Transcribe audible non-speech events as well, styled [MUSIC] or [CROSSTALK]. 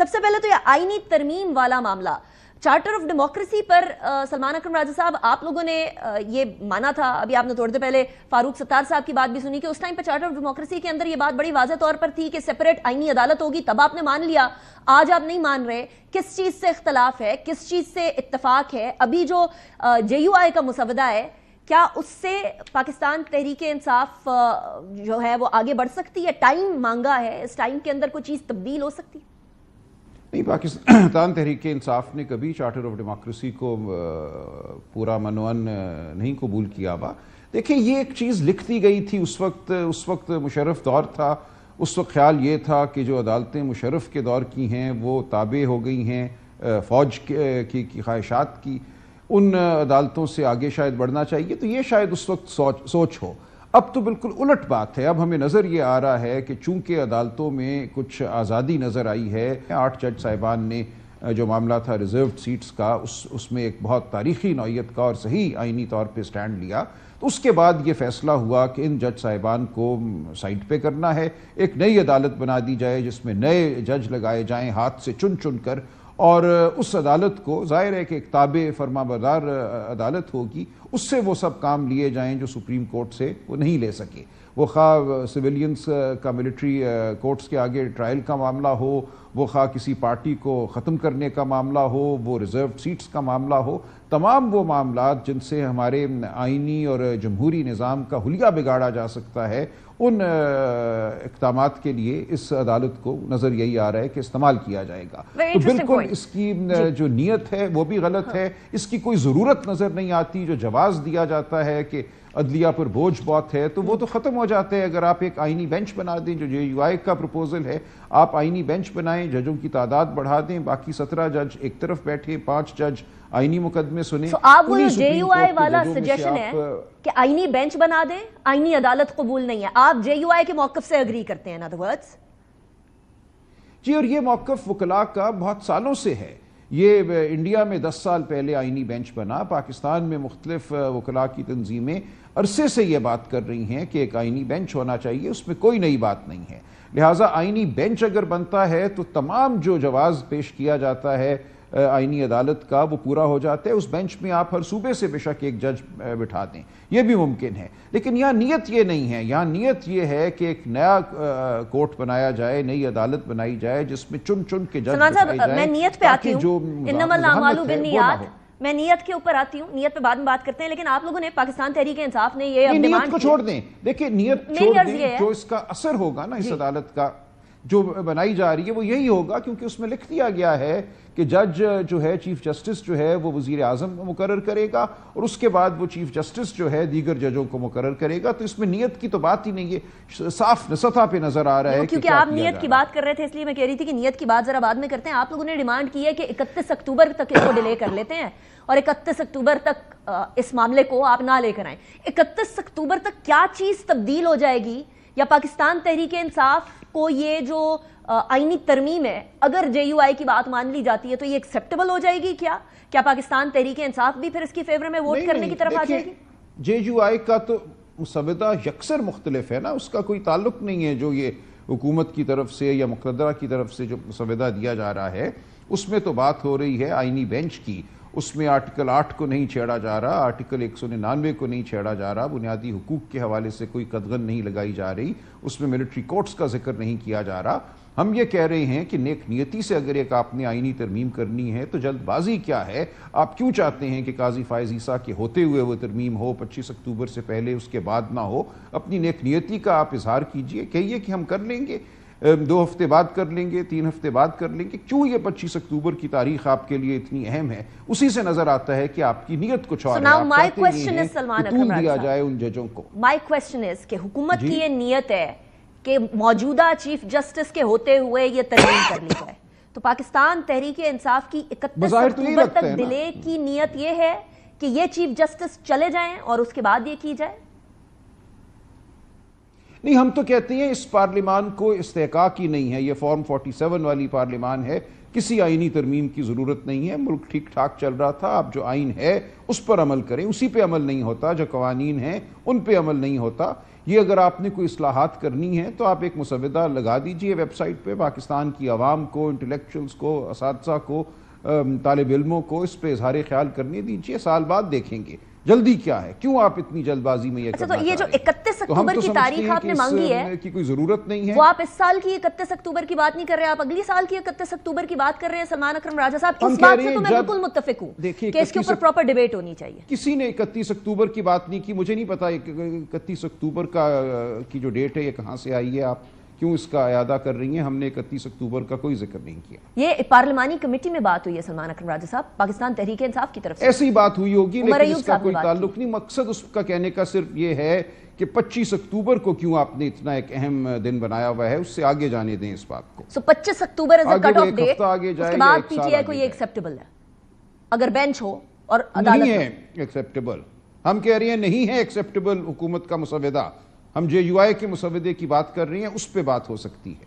सबसे पहले तो यह आईनी तरमीम वाला मामला चार्टर ऑफ डेमोक्रेसी पर सलमान अकरम राजा साहब आप लोगों ने आ, ये माना था अभी आपने थोड़ी देर पहले फारूक सत्तार साहब की बात भी सुनी कि उस टाइम पर चार्टर ऑफ डेमोक्रेसी के अंदर ये बात बड़ी वाजह तौर पर थी कि सेपरेट आईनी अदालत होगी तब आपने मान लिया आज आप नहीं मान रहे किस चीज़ से इख्तलाफ है किस चीज़ से इतफाक है अभी जो जे यू आई का मुसवदा है क्या उससे पाकिस्तान तहरीक इंसाफ जो है वो आगे बढ़ सकती है टाइम मांगा है इस टाइम के अंदर कोई चीज़ तब्दील हो सकती है नहीं [CLEARS THROAT] पाकिस्तान तहरीक इंसाफ ने कभी चार्टर ऑफ डेमोक्रेसी को पूरा मनोन नहीं कबूल किया बा देखिए ये एक चीज़ लिख दी गई थी उस वक्त उस वक्त मुशरफ दौर था उस वक्त ख्याल ये था कि जो अदालतें मुशरफ के दौर की हैं वो ताबे हो गई हैं फ़ौज की, की ख्वाहिशात की उन अदालतों से आगे शायद बढ़ना चाहिए तो ये शायद उस वक्त सोच सोच हो अब तो बिल्कुल उलट बात है अब हमें नज़र ये आ रहा है कि चूंकि अदालतों में कुछ आज़ादी नज़र आई है आठ जज साहिबान ने जो मामला था रिजर्व सीट्स का उस उसमें एक बहुत तारीखी नौीयत का और सही आइनी तौर पर स्टैंड लिया तो उसके बाद ये फैसला हुआ कि इन जज साहिबान को साइड पे करना है एक नई अदालत बना दी जाए जिसमें नए जज लगाए जाएं हाथ से चुन चुन कर और उस अदालत को जाहिर है कि एक ताब फरमाबरदार अदालत होगी उससे वो सब काम लिए जाएं जो सुप्रीम कोर्ट से वो नहीं ले सके वो खा सिविलियंस का मिलिट्री कोर्ट्स के आगे ट्रायल का मामला हो वो खा किसी पार्टी को ख़त्म करने का मामला हो वो रिज़र्व सीट्स का मामला हो तमाम वो मामला जिनसे हमारे आइनी और जमहूरी निज़ाम का हलिया बिगाड़ा जा सकता है उन इकदाम के लिए इस अदालत को नज़र यही आ रहा है कि इस्तेमाल किया जाएगा तो बिल्कुल point. इसकी जो नीयत है वो भी गलत हाँ. है इसकी कोई ज़रूरत नज़र नहीं आती जो जवाब दिया जाता है कि अदलिया पर बोझ बहुत है तो वो तो ख़त्म हो जाते हैं अगर आप एक आइनी बेंच बना दें जो जे यू आई का प्रपोजल है आप आइनी बेंच बनाएं जजों की तादाद बढ़ा दें बाकी सत्रह जज एक तरफ बैठे पांच जज आईनी मुकदमे सुने आप जे यू आई वाला सजेशन है कि आईनी बेंच बना दें आईनी अदालत कबूल नहीं है आप जे यू आई के मौकफ से अग्री करते हैं जी और ये मौकफ वकला का बहुत सालों से है ये इंडिया में दस साल पहले आइनी बेंच बना पाकिस्तान में मुख्तलिफ वकला की तंजीमें अरसे से ये बात कर रही हैं कि एक आइनी बेंच होना चाहिए उसमें कोई नई बात नहीं है लिहाजा आइनी बेंच अगर बनता है तो तमाम जो जवाब पेश किया जाता है आइनी अदालत का वो पूरा हो जाता है उस बेंच में आप हर सूबे से बेशक एक जज बिठा दें यह भी मुमकिन है लेकिन यहाँ नीयत ये नहीं है यहाँ नीयत ये है कि एक नया कोर्ट बनाया जाए नई अदालत बनाई जाए जिसमें चुन चुन के जज मैं नीयत पे आती हूँ मैं नीयत के ऊपर आती हूँ नीयत पे बाद में बात करते हैं लेकिन आप लोगों ने पाकिस्तान तहरीक इंसाफ ने ये नीयत को छोड़ दें देखिए नीयत छोड़ दें जो इसका असर होगा ना इस अदालत का जो बनाई जा रही है वो यही होगा क्योंकि उसमें लिख दिया गया है कि जज जो है चीफ जस्टिस जो है वो वजीर आजम को मुकर करेगा और उसके बाद वो चीफ जस्टिस जो है दीगर जजों को मुकर करेगा तो इसमें नियत की तो बात ही नहीं है साफ सतह पे नजर आ रहा है क्योंकि आप नीयत की बात कर रहे थे इसलिए मैं कह रही थी कि नियत की बात जरा बाद में करते हैं आप लोगों ने डिमांड की है कि इकतीस अक्टूबर तक इसको डिले कर लेते हैं और इकतीस अक्टूबर तक इस मामले को आप ना लेकर आए इकतीस अक्टूबर तक क्या चीज तब्दील हो जाएगी या पाकिस्तान तहरीक इंसाफ को ये जो आईनी तरमीम है अगर जे यू आई की बात मान ली जाती है तो ये एक्सेप्टेबल हो जाएगी क्या क्या पाकिस्तान तहरीक इंसाफ भी फिर इसकी फेवर में वोट करने की तरफ आ जाएगी जे यू आई का तो मुसविदा यकसर मुख्तलिफ है ना उसका कोई ताल्लुक नहीं है जो ये हुकूमत की तरफ से या मुकदरा की तरफ से जो मुसविदा दिया जा रहा है उसमें तो बात हो रही है आईनी बेंच की उसमें आर्टिकल 8 को नहीं छेड़ा जा रहा आर्टिकल एक को नहीं छेड़ा जा रहा बुनियादी हकूक के हवाले से कोई कदगन नहीं लगाई जा रही उसमें मिलिट्री कोर्ट्स का जिक्र नहीं किया जा रहा हम ये कह रहे हैं कि नेक नियति से अगर एक आपने आइनी तरमीम करनी है तो जल्दबाजी क्या है आप क्यों चाहते हैं कि काजी फायज ईसा के होते हुए वो तरमीम हो पच्चीस अक्टूबर से पहले उसके बाद ना हो अपनी नेक नियति का आप इजहार कीजिए कहिए कि हम कर लेंगे दो हफ्ते बाद कर लेंगे तीन हफ्ते बाद कर लेंगे क्यों ये 25 अक्टूबर की तारीख आपके लिए इतनी अहम है उसी से नजर आता है कि आपकी नीयत कुछ और क्वेश्चन दिया जाए उन जजों को माई क्वेश्चन इज हुकूमत की ये नीयत है कि मौजूदा चीफ जस्टिस के होते हुए ये तरमीम कर ली जाए तो पाकिस्तान तहरीक इंसाफ की इकतीस तो तक डिले की नीयत यह है कि ये चीफ जस्टिस चले जाएं और उसके बाद ये की जाए नहीं हम तो कहते हैं इस पार्लियमान को इस्तेकाक ही नहीं है ये फॉर्म 47 वाली पार्लियमान है किसी आइनी तरमीम की ज़रूरत नहीं है मुल्क ठीक ठाक चल रहा था आप जो आइन है उस पर अमल करें उसी पर अमल नहीं होता जो कवानीन हैं उन पर अमल नहीं होता ये अगर आपने कोई असलाहत करनी है तो आप एक मुसविदा लगा दीजिए वेबसाइट पर पाकिस्तान की आवाम को इंटलेक्चुअल्स को इस को तालब इलमों को इस पर इजहार ख्याल करने दीजिए साल बाद देखेंगे जल्दी क्या है क्यों आप इतनी जल्दबाजी में ये अच्छा तो ये जो 31 तो तो अक्टूबर तो की तारीख आपने मांगी है कि कोई जरूरत नहीं है वो आप इस साल की 31 अक्टूबर की बात नहीं कर रहे आप अगली साल की 31 अक्टूबर की बात कर रहे हैं सलमान अक्रम राजा साहब इस बात से तो मैं बिल्कुल मुतफिक हूँ इसके ऊपर प्रॉपर डिबेट होनी चाहिए किसी ने इकतीस अक्टूबर की बात नहीं की मुझे नहीं पता इकतीस अक्टूबर का की जो डेट है ये कहाँ से आई है आप क्यों इसका अदा कर रही हैं हमने इकतीस अक्टूबर का कोई जिक्र नहीं किया ये पार्लिमानी कमेटी में बात हुई है सलमान अक्रम राजा साहब पाकिस्तान तहरीक इंसाफ की तरफ ऐसी बात हुई होगी लेकिन इसका कोई ताल्लुक नहीं मकसद उसका कहने का सिर्फ ये है कि 25 अक्टूबर को क्यों आपने इतना एक अहम दिन बनाया हुआ है उससे आगे जाने दें इस बात को सो so, अक्टूबर को ये एक्सेप्टेबल है अगर बेंच हो और नहीं है एक्सेप्टेबल हम कह रहे हैं नहीं है एक्सेप्टेबल हुकूमत का मुसविदा हम जे यू आई के मुसवदे की बात कर रही हैं उस पर बात हो सकती है